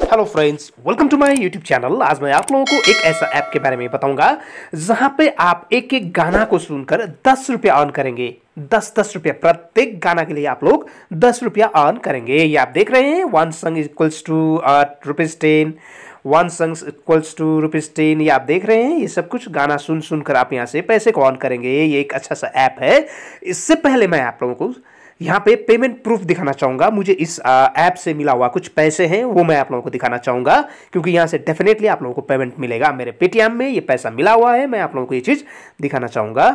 hello friends welcome to my YouTube channel आज मैं आप लोगों को एक ऐसा ऐप के बारे में बताऊंगा जहां पे आप एक एक गाना को सुनकर दस रुपया अर्न करेंगे दस दस रुपया प्रत्येक गाना के लिए आप लोग दस रुपया अर्न करेंगे ये आप देख रहे हैं one song equals to rupees ten one song equals to rupees ten ये आप देख रहे हैं ये सब कुछ गाना सुन सुनकर आप यहाँ से पैसे को अर्न करेंगे ये एक अच्छा सा ऐप है इससे पहले मैं आप लोगों को यहाँ पे पेमेंट प्रूफ दिखाना चाहूंगा मुझे इस ऐप से मिला हुआ कुछ पैसे हैं वो मैं आप लोगों को दिखाना चाहूंगा क्योंकि यहाँ से डेफिनेटली आप लोगों को पेमेंट मिलेगा मेरे पेटीएम में ये पैसा मिला हुआ है मैं आप लोगों को ये चीज़ दिखाना चाहूंगा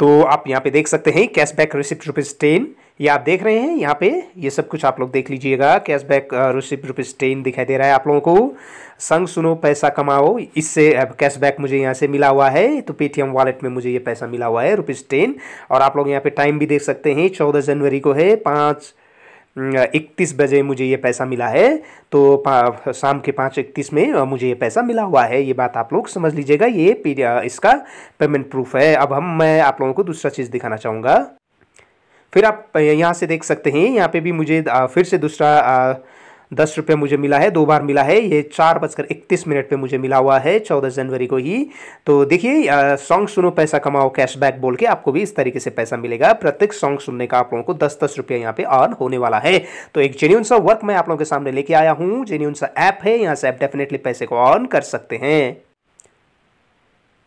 तो आप यहाँ पे देख सकते हैं कैशबैक रिसिप्ट रुपीज़ टेन ये आप देख रहे हैं यहाँ पे ये सब कुछ आप लोग देख लीजिएगा कैशबैक रिसिप रुपीज़ टेन दिखाई दे रहा है आप लोगों को संग सुनो पैसा कमाओ इससे कैशबैक मुझे यहाँ से मिला हुआ है तो पेटीएम वॉलेट में मुझे ये पैसा मिला हुआ है रुपीज़ टेन और आप लोग यहाँ पे टाइम भी देख सकते हैं चौदह जनवरी को है पाँच इकतीस बजे मुझे ये पैसा मिला है तो शाम के पाँच इकतीस में मुझे ये पैसा मिला हुआ है ये बात आप लोग समझ लीजिएगा ये इसका पेमेंट प्रूफ है अब हम मैं आप लोगों को दूसरा चीज़ दिखाना चाहूँगा फिर आप यहाँ से देख सकते हैं यहाँ पे भी मुझे फिर से दूसरा दस रुपये मुझे मिला है दो बार मिला है ये चार बजकर इकतीस मिनट पे मुझे मिला हुआ है चौदह जनवरी को ही तो देखिए सॉन्ग सुनो पैसा कमाओ कैशबैक बोल के आपको भी इस तरीके से पैसा मिलेगा प्रत्येक सॉन्ग सुनने का आप लोगों को दस दस रुपये यहाँ पे अर्न होने वाला है तो एक जेन्यून सा वर्क मैं आप लोगों के सामने लेके आया हूँ जेन्यून सा ऐप है यहाँ से आप डेफिनेटली पैसे को अर्न कर सकते हैं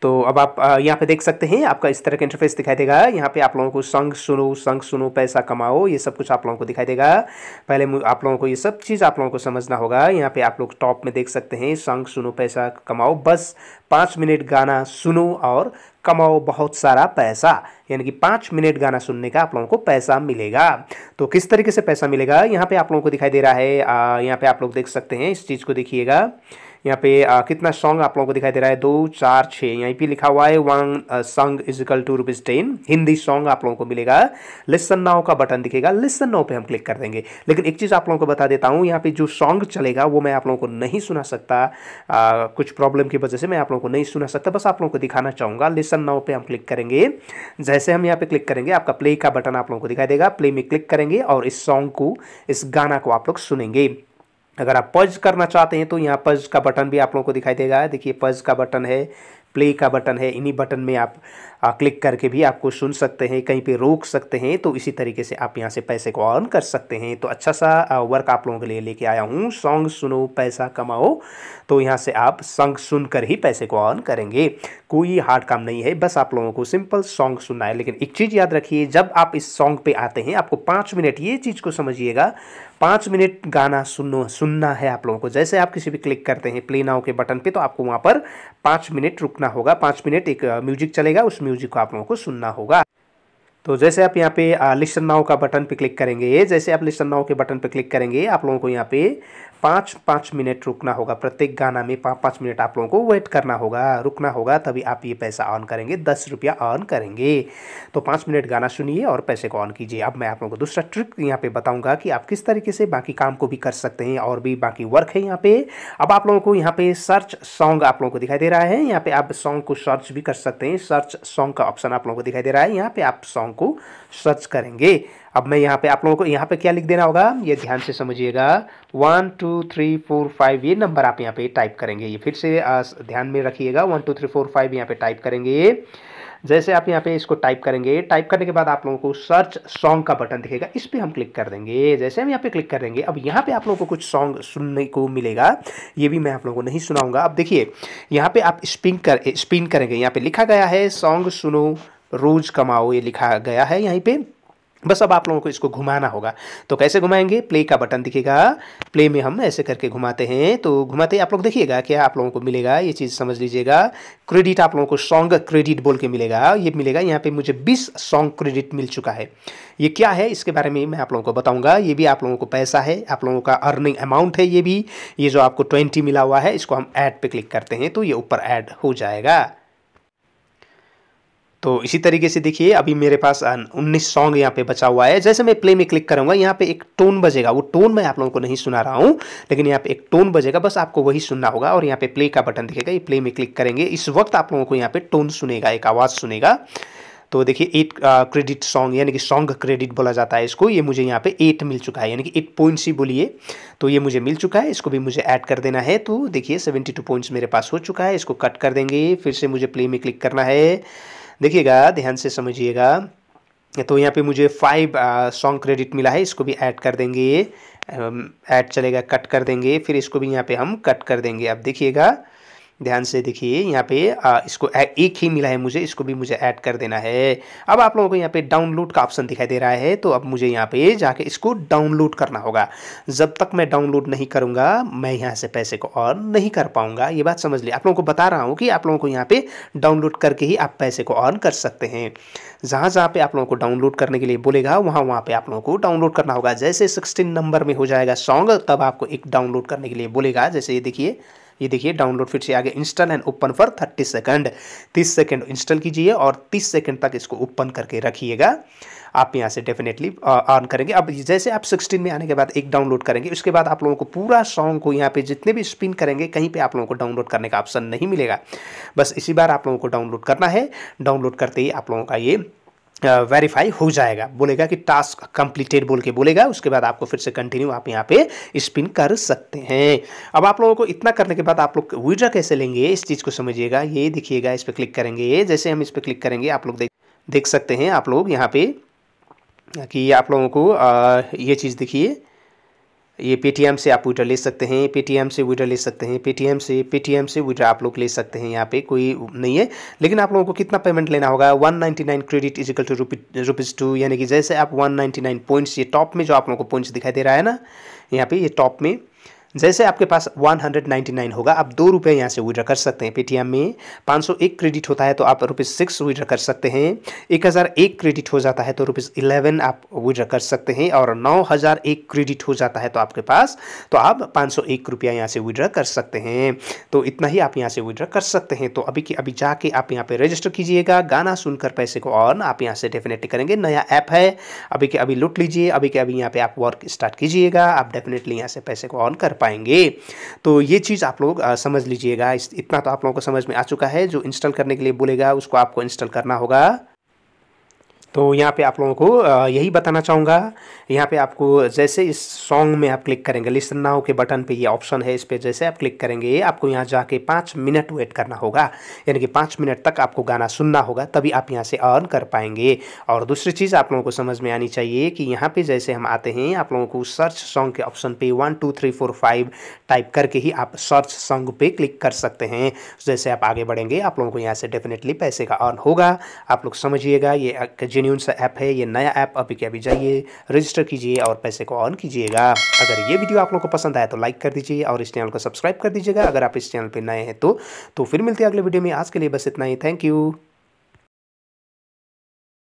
तो अब आप यहाँ पे देख सकते हैं आपका इस तरह का इंटरफेस दिखाई देगा यहाँ पे आप लोगों को संग सुनो संग सुनो पैसा कमाओ ये सब कुछ आप लोगों को दिखाई देगा पहले आप लोगों को ये सब चीज़ आप लोगों को समझना होगा यहाँ पे आप लोग टॉप में देख सकते हैं संग सुनो पैसा कमाओ बस पाँच मिनट गाना सुनो और कमाओ बहुत सारा पैसा यानी कि पाँच मिनट गाना सुनने का आप लोगों को पैसा मिलेगा तो किस तरीके से पैसा मिलेगा यहाँ पे आप लोगों को दिखाई दे रहा है यहाँ पे आप लोग देख सकते हैं इस चीज़ को देखिएगा यहाँ पे आ, कितना सॉन्ग आप लोगों को दिखाई दे रहा है दो चार छः यहीं पे लिखा हुआ है one song is equal to rupees ten Hindi song आप लोगों को मिलेगा लिसन नाव का बटन दिखेगा लिसन नाव पे हम क्लिक कर देंगे लेकिन एक चीज़ आप लोगों को बता देता हूँ यहाँ पे जो सॉन्ग चलेगा वो मैं आप लोगों को नहीं सुना सकता आ, कुछ प्रॉब्लम की वजह से मैं आप लोगों को नहीं सुना सकता बस आप लोगों को दिखाना चाहूँगा लिसन नाव पर हम क्लिक करेंगे जैसे हम यहाँ पर क्लिक करेंगे आपका प्ले का बटन आप लोगों को दिखाई देगा प्ले में क्लिक करेंगे और इस सॉन्ग को इस गाना को आप लोग सुनेंगे अगर आप पज करना चाहते हैं तो यहाँ पज का बटन भी आप लोगों को दिखाई देगा देखिए पज का बटन है प्ले का बटन है इन्हीं बटन में आप आ, क्लिक करके भी आपको सुन सकते हैं कहीं पे रोक सकते हैं तो इसी तरीके से आप यहाँ से पैसे को अर्न कर सकते हैं तो अच्छा सा वर्क आप लोगों के लिए लेके आया हूँ सॉन्ग सुनो पैसा कमाओ तो यहाँ से आप सॉन्ग सुन कर ही पैसे को अर्न करेंगे कोई हार्ड काम नहीं है बस आप लोगों को सिंपल सॉन्ग सुनना है लेकिन एक चीज़ याद रखिए जब आप इस सॉन्ग पर आते हैं आपको पाँच मिनट ये चीज़ को समझिएगा पाँच मिनट गाना सुनो सुनना है आप लोगों को जैसे आप किसी भी क्लिक करते हैं प्ले नाउ के बटन पे तो आपको वहाँ पर पाँच मिनट रुकना होगा पाँच मिनट एक म्यूजिक चलेगा उस म्यूजिक को आप लोगों को सुनना होगा तो जैसे आप यहाँ पे लिस्टन नाव का बटन पे क्लिक करेंगे जैसे आप लिस्टन नाव के बटन पे क्लिक करेंगे आप लोगों को यहाँ पे पाँच पाँच मिनट रुकना होगा प्रत्येक गाना में पाँच पाँच मिनट आप लोगों को वेट करना होगा रुकना होगा तभी आप ये पैसा ऑन करेंगे दस रुपया ऑन करेंगे तो पाँच मिनट गाना सुनिए और पैसे को ऑन कीजिए अब मैं आप लोगों को दूसरा ट्रिक यहाँ पे बताऊंगा कि आप किस तरीके से बाकी काम को भी कर सकते हैं और भी बाकी वर्क है यहाँ पे अब आप लोगों को यहाँ पे सर्च सॉन्ग आप लोगों को दिखाई दे रहा है यहाँ पे आप सॉन्ग को सर्च भी कर सकते हैं सर्च सॉन्ग का ऑप्शन आप लोगों को दिखाई दे रहा है यहाँ पे आप सॉन्ग हम को सर्च करेंगे अब मैं यहाँ पे आप लोगों को यहाँ पे क्या लिख देना होगा ये ध्यान से समझिएगा one two three four five ये नंबर आप यहाँ पे टाइप करेंगे ये फिर से ध्यान में रखिएगा one two three four five यहाँ पे टाइप करेंगे जैसे आप यहाँ पे इसको टाइप करेंगे टाइप करने के बाद आप लोगों को सर्च सॉन्ग का बटन दिखेगा इस पर हम क्लिक कर देंगे जैसे हम यहाँ पे क्लिक करेंगे अब यहाँ पे आप लोगों को कुछ सॉन्ग सुनने को मिलेगा ये भी मैं आप लोगों को नहीं सुनाऊंगा अब देखिए यहाँ पे आप स्पिन कर स्पिन करेंगे यहाँ पे लिखा गया है सॉन्ग सुनो रोज़ कमाओ ये लिखा गया है यहीं पे बस अब आप लोगों को इसको घुमाना होगा तो कैसे घुमाएंगे प्ले का बटन दिखेगा प्ले में हम ऐसे करके घुमाते हैं तो घुमाते आप लोग देखिएगा क्या आप लोगों को मिलेगा ये चीज़ समझ लीजिएगा क्रेडिट आप लोगों को सॉन्ग क्रेडिट बोल के मिलेगा ये मिलेगा यहाँ पे मुझे 20 सॉन्ग क्रेडिट मिल चुका है ये क्या है इसके बारे में मैं आप लोगों को बताऊँगा ये भी आप लोगों को पैसा है आप लोगों का अर्निंग अमाउंट है ये भी ये जो आपको ट्वेंटी मिला हुआ है इसको हम ऐड पर क्लिक करते हैं तो ये ऊपर ऐड हो जाएगा तो इसी तरीके से देखिए अभी मेरे पास उन्नीस सॉन्ग यहाँ पे बचा हुआ है जैसे मैं प्ले में क्लिक करूँगा यहाँ पे एक टोन बजेगा वो टोन मैं आप लोगों को नहीं सुना रहा हूँ लेकिन यहाँ पे एक टोन बजेगा बस आपको वही सुनना होगा और यहाँ पे प्ले का बटन दिखेगा ये प्ले में क्लिक करेंगे इस वक्त आप लोगों को यहाँ पे टोन सुनेगा एक आवाज़ सुनेगा तो देखिए एट क्रेडिट सॉन्ग यानी कि सॉन्ग क्रेडिट बोला जाता है इसको ये मुझे यहाँ पे एट मिल चुका है यानी कि एट पॉइंट्स ही बोलिए तो ये मुझे मिल चुका है इसको भी मुझे ऐड कर देना है तो देखिए सेवेंटी टू पॉइंट्स मेरे पास हो चुका है इसको कट कर देंगे फिर से मुझे प्ले में क्लिक करना है देखिएगा ध्यान से समझिएगा तो यहाँ पे मुझे फाइव सॉन्ग क्रेडिट मिला है इसको भी ऐड कर देंगे ऐड चलेगा कट कर देंगे फिर इसको भी यहाँ पे हम कट कर देंगे अब देखिएगा ध्यान से देखिए यहाँ पे आ, इसको एक ही मिला है मुझे इसको भी मुझे ऐड कर देना है अब आप लोगों को यहाँ पे डाउनलोड का ऑप्शन दिखाई दे रहा है तो अब मुझे यहाँ पे जाके इसको डाउनलोड करना होगा जब तक मैं डाउनलोड नहीं करूँगा मैं यहाँ से पैसे को और नहीं कर पाऊँगा ये बात समझ ली आप लोगों को बता रहा हूँ कि आप लोगों को यहाँ पे डाउनलोड करके ही आप पैसे को अर्न कर सकते हैं जहाँ जहाँ पे आप लोगों को डाउनलोड करने के लिए बोलेगा वहाँ वहाँ पे आप लोगों को डाउनलोड करना होगा जैसे सिक्सटीन नंबर में हो जाएगा सॉन्ग तब आपको एक डाउनलोड करने के लिए बोलेगा जैसे ये देखिए ये देखिए डाउनलोड फिर से आगे install and open for thirty second तीस सेकंड इंस्टॉल कीजिए और तीस सेकेंड तक इसको ओपन करके रखिएगा आप यहाँ से डेफिनेटली ऑन करेंगे अब जैसे आप 16 में आने के बाद एक डाउनलोड करेंगे उसके बाद आप लोगों को पूरा सॉन्ग को यहाँ पे जितने भी स्पिन करेंगे कहीं पे आप लोगों को डाउनलोड करने का ऑप्शन नहीं मिलेगा बस इसी बार आप लोगों को डाउनलोड करना है डाउनलोड करते ही आप लोगों का ये वेरीफाई हो जाएगा बोलेगा कि टास्क कंप्लीटेड बोल के बोलेगा उसके बाद आपको फिर से कंटिन्यू आप यहाँ पे स्पिन कर सकते हैं अब आप लोगों को इतना करने के बाद आप लोग विड्रा कैसे लेंगे इस चीज़ को समझिएगा ये देखिएगा इस पर क्लिक करेंगे जैसे हम इस पर क्लिक करेंगे आप लोग देख देख सकते हैं आप लोग यहाँ पे कि आप लोगों को आ, ये चीज़ देखिए ये पेटीएम से आप विड्रा ले सकते हैं पेटीएम से विड्रा ले सकते हैं पेटीएम से पेटीएम से विड्रा आप लोग ले सकते हैं यहाँ पे कोई नहीं है लेकिन आप लोगों को कितना पेमेंट लेना होगा 199 credit is equal to rupee rupees two यानी कि जैसे आप 199 पॉइंट्स ये टॉप में जो आप लोगों को पॉइंट्स दिखाई दे रहा है ना यहाँ पे ये टॉप में जैसे आपके पास 199 होगा आप दो रुपये यहाँ से विड्रा कर सकते हैं पेटीएम में 501 क्रेडिट होता है तो आप रुपीज़ सिक्स विड्रा कर सकते हैं 1001 क्रेडिट हो जाता है तो रुपीज़ इलेवन आप विड्रा कर सकते हैं और 9001 क्रेडिट हो जाता है तो आपके पास तो आप पाँच सौ एक रुपया यहाँ से विड्रा कर सकते हैं तो इतना ही आप यहाँ से विड्रा कर सकते हैं तो अभी की अभी जाके आप यहाँ पर रजिस्टर कीजिएगा गाना सुनकर पैसे को ऑन आप यहाँ से डेफिनेटली करेंगे नया ऐप है अभी के अभी लुट लीजिए अभी के अभी यहाँ पर आप वर्क स्टार्ट कीजिएगा आप डेफिनेटली यहाँ से पैसे को ऑन कर पाएंगे तो ये चीज़ आप लोग समझ लीजिएगा इतना तो आप लोगों को समझ में आ चुका है जो इंस्टॉल करने के लिए बोलेगा उसको आपको इंस्टॉल करना होगा तो यहाँ पे आप लोगों को यही बताना चाहूँगा यहाँ पे आपको जैसे इस सॉन्ग में आप क्लिक करेंगे लिसन नाउ के बटन पे ये ऑप्शन है इस पर जैसे आप क्लिक करेंगे आपको यहाँ जाके पाँच मिनट वेट करना होगा यानी कि पाँच मिनट तक आपको गाना सुनना होगा तभी आप यहाँ से अर्न कर पाएंगे और दूसरी चीज़ आप लोगों को समझ में आनी चाहिए कि यहाँ पर जैसे हम आते हैं आप लोगों को सर्च सॉन्ग के ऑप्शन पर one two three four five type करके ही आप सर्च सॉन्ग पर क्लिक कर सकते हैं जैसे आप आगे बढ़ेंगे आप लोगों को यहाँ से डेफिनेटली पैसे का अर्न होगा आप लोग समझिएगा ये जेन्यून सा ऐप है ये नया ऐप अभी के अभी जाइए रजिस्टर कीजिए और पैसे को ऑन कीजिएगा अगर ये वीडियो आप लोग को पसंद आया तो लाइक कर दीजिए और इस चैनल को सब्सक्राइब कर दीजिएगा अगर आप इस चैनल पर नए हैं तो, तो फिर मिलते हैं अगले वीडियो में आज के लिए बस इतना ही थैंक यू